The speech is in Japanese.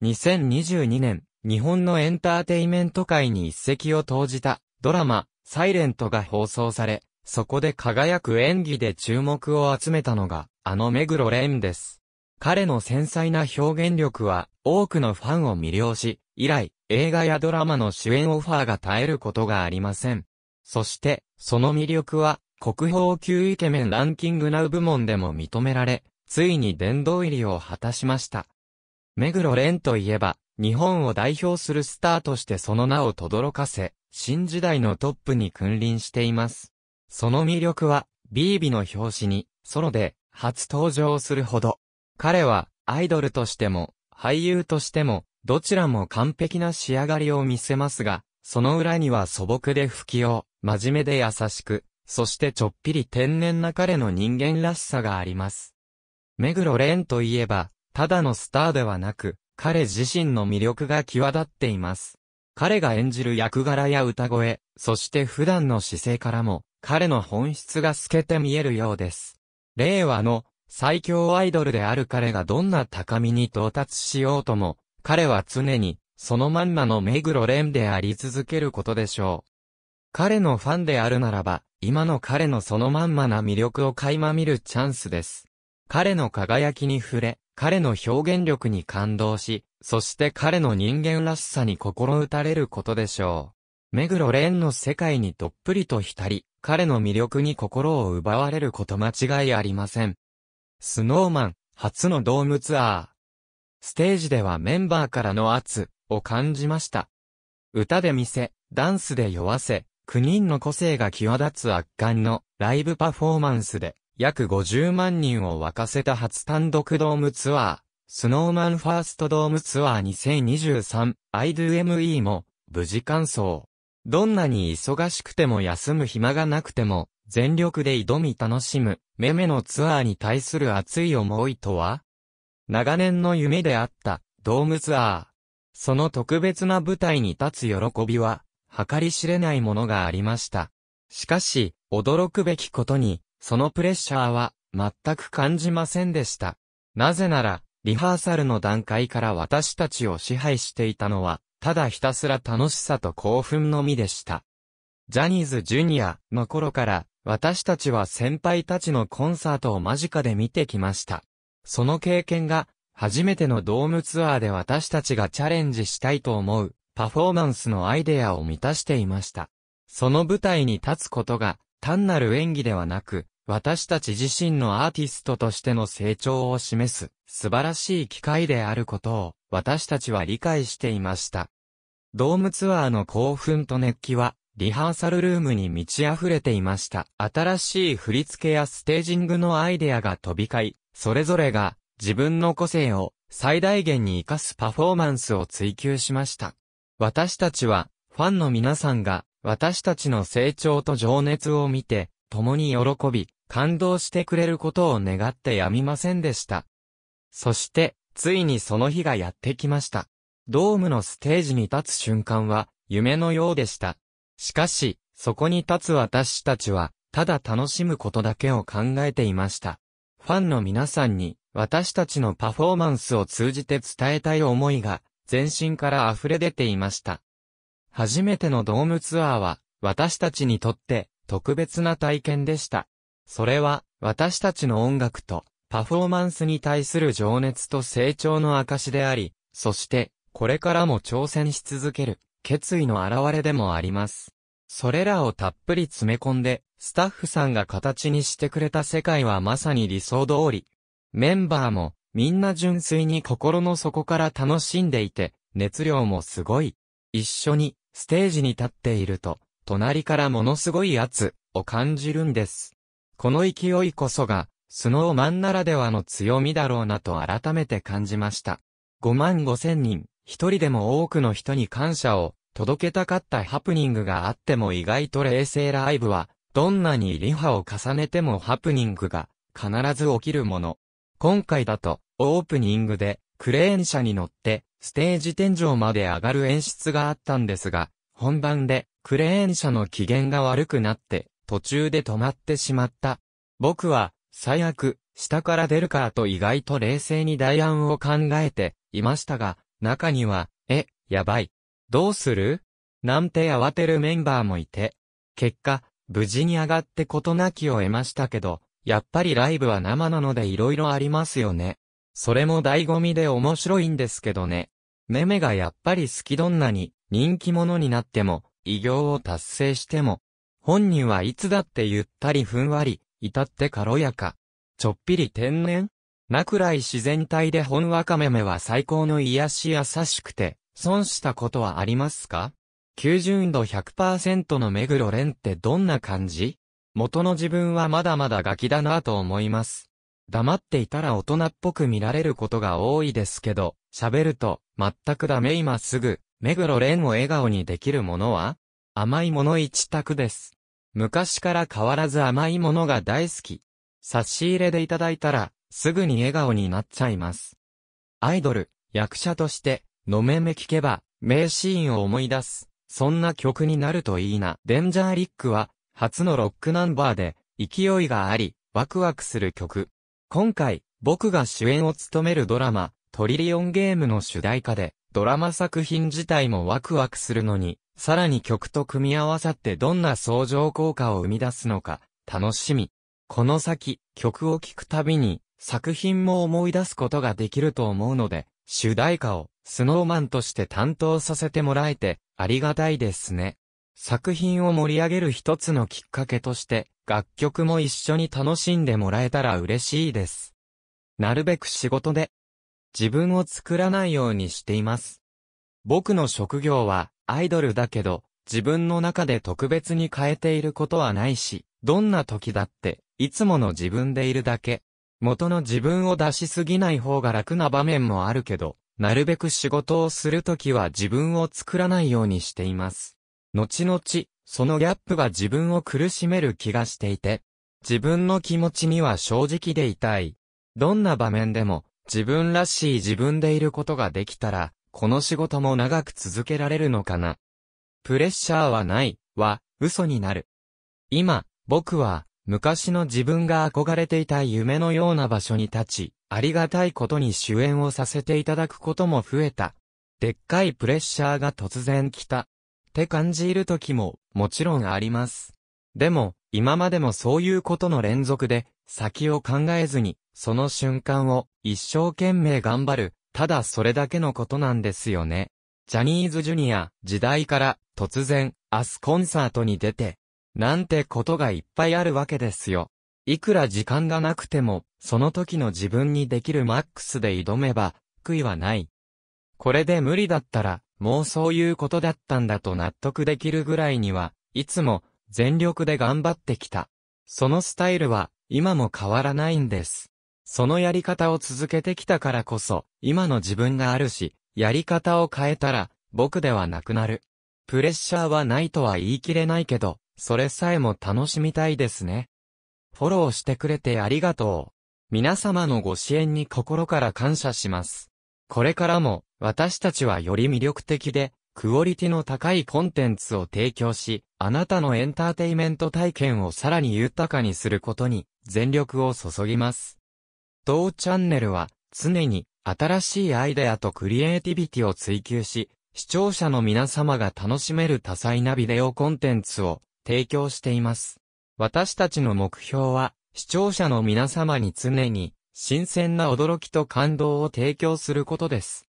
2022年、日本のエンターテイメント界に一石を投じたドラマ、サイレントが放送され、そこで輝く演技で注目を集めたのが、あの目黒ンです。彼の繊細な表現力は、多くのファンを魅了し、以来、映画やドラマの主演オファーが絶えることがありません。そして、その魅力は、国宝級イケメンランキングナウ部門でも認められ、ついに殿堂入りを果たしました。目黒蓮といえば、日本を代表するスターとしてその名を轟かせ、新時代のトップに君臨しています。その魅力は、ビービの表紙に、ソロで、初登場するほど。彼は、アイドルとしても、俳優としても、どちらも完璧な仕上がりを見せますが、その裏には素朴で不器用、真面目で優しく、そしてちょっぴり天然な彼の人間らしさがあります。目黒蓮といえば、ただのスターではなく、彼自身の魅力が際立っています。彼が演じる役柄や歌声、そして普段の姿勢からも、彼の本質が透けて見えるようです。令和の最強アイドルである彼がどんな高みに到達しようとも、彼は常に、そのまんまの目黒蓮であり続けることでしょう。彼のファンであるならば、今の彼のそのまんまな魅力を垣間見るチャンスです。彼の輝きに触れ、彼の表現力に感動し、そして彼の人間らしさに心打たれることでしょう。目黒蓮の世界にどっぷりと浸り、彼の魅力に心を奪われること間違いありません。スノーマン、初のドームツアー。ステージではメンバーからの圧を感じました。歌で見せ、ダンスで酔わせ、9人の個性が際立つ圧巻のライブパフォーマンスで約50万人を沸かせた初単独ドームツアー、スノーマンファーストドームツアー2023、I do ME も、無事完走。どんなに忙しくても休む暇がなくても、全力で挑み楽しむ、メメのツアーに対する熱い思いとは長年の夢であった、ドームツアー。その特別な舞台に立つ喜びは、計り知れないものがありました。しかし、驚くべきことに、そのプレッシャーは全く感じませんでした。なぜなら、リハーサルの段階から私たちを支配していたのは、ただひたすら楽しさと興奮のみでした。ジャニーズジュニアの頃から、私たちは先輩たちのコンサートを間近で見てきました。その経験が、初めてのドームツアーで私たちがチャレンジしたいと思う、パフォーマンスのアイデアを満たしていました。その舞台に立つことが、単なる演技ではなく、私たち自身のアーティストとしての成長を示す素晴らしい機会であることを私たちは理解していました。ドームツアーの興奮と熱気はリハーサルルームに満ち溢れていました。新しい振り付けやステージングのアイデアが飛び交い、それぞれが自分の個性を最大限に活かすパフォーマンスを追求しました。私たちはファンの皆さんが私たちの成長と情熱を見て、共に喜び、感動してくれることを願ってやみませんでした。そして、ついにその日がやってきました。ドームのステージに立つ瞬間は、夢のようでした。しかし、そこに立つ私たちは、ただ楽しむことだけを考えていました。ファンの皆さんに、私たちのパフォーマンスを通じて伝えたい思いが、全身から溢れ出ていました。初めてのドームツアーは、私たちにとって特別な体験でした。それは、私たちの音楽とパフォーマンスに対する情熱と成長の証であり、そして、これからも挑戦し続ける、決意の表れでもあります。それらをたっぷり詰め込んで、スタッフさんが形にしてくれた世界はまさに理想通り。メンバーも、みんな純粋に心の底から楽しんでいて、熱量もすごい。一緒に、ステージに立っていると、隣からものすごい圧を感じるんです。この勢いこそが、スノーマンならではの強みだろうなと改めて感じました。5万5千人、一人でも多くの人に感謝を届けたかったハプニングがあっても意外と冷静ライブは、どんなにリハを重ねてもハプニングが必ず起きるもの。今回だと、オープニングでクレーン車に乗ってステージ天井まで上がる演出があったんですが、本番でクレーン車の機嫌が悪くなって、途中で止まってしまった。僕は、最悪、下から出るかと意外と冷静に代案を考えていましたが、中には、え、やばい。どうするなんて慌てるメンバーもいて。結果、無事に上がってことなきを得ましたけど、やっぱりライブは生なので色々ありますよね。それも醍醐味で面白いんですけどね。メメがやっぱり好きどんなに人気者になっても、偉業を達成しても、本人はいつだってゆったりふんわり、至って軽やか。ちょっぴり天然なくらい自然体でほんわかめめは最高の癒し優しくて、損したことはありますか ?90 度100%の目黒蓮ってどんな感じ元の自分はまだまだガキだなぁと思います。黙っていたら大人っぽく見られることが多いですけど、喋ると、全くダメ今すぐ、目黒蓮を笑顔にできるものは甘いもの一択です。昔から変わらず甘いものが大好き。差し入れでいただいたら、すぐに笑顔になっちゃいます。アイドル、役者として、のめめ聞けば、名シーンを思い出す。そんな曲になるといいな。デンジャーリックは、初のロックナンバーで、勢いがあり、ワクワクする曲。今回、僕が主演を務めるドラマ、トリリオンゲームの主題歌で、ドラマ作品自体もワクワクするのに、さらに曲と組み合わさってどんな相乗効果を生み出すのか、楽しみ。この先、曲を聴くたびに、作品も思い出すことができると思うので、主題歌を、スノーマンとして担当させてもらえて、ありがたいですね。作品を盛り上げる一つのきっかけとして、楽曲も一緒に楽しんでもらえたら嬉しいです。なるべく仕事で、自分を作らないようにしています。僕の職業は、アイドルだけど、自分の中で特別に変えていることはないし、どんな時だって、いつもの自分でいるだけ。元の自分を出しすぎない方が楽な場面もあるけど、なるべく仕事をするときは自分を作らないようにしています。後々、そのギャップが自分を苦しめる気がしていて、自分の気持ちには正直でいたい。どんな場面でも、自分らしい自分でいることができたら、この仕事も長く続けられるのかな。プレッシャーはない、は、嘘になる。今、僕は、昔の自分が憧れていた夢のような場所に立ち、ありがたいことに主演をさせていただくことも増えた。でっかいプレッシャーが突然来た。って感じる時も、もちろんあります。でも、今までもそういうことの連続で、先を考えずに、その瞬間を一生懸命頑張る、ただそれだけのことなんですよね。ジャニーズジュニア時代から突然明日コンサートに出て、なんてことがいっぱいあるわけですよ。いくら時間がなくても、その時の自分にできるマックスで挑めば、悔いはない。これで無理だったら、もうそういうことだったんだと納得できるぐらいには、いつも全力で頑張ってきた。そのスタイルは今も変わらないんです。そのやり方を続けてきたからこそ、今の自分があるし、やり方を変えたら、僕ではなくなる。プレッシャーはないとは言い切れないけど、それさえも楽しみたいですね。フォローしてくれてありがとう。皆様のご支援に心から感謝します。これからも、私たちはより魅力的で、クオリティの高いコンテンツを提供し、あなたのエンターテイメント体験をさらに豊かにすることに全力を注ぎます。当チャンネルは常に新しいアイデアとクリエイティビティを追求し、視聴者の皆様が楽しめる多彩なビデオコンテンツを提供しています。私たちの目標は、視聴者の皆様に常に新鮮な驚きと感動を提供することです。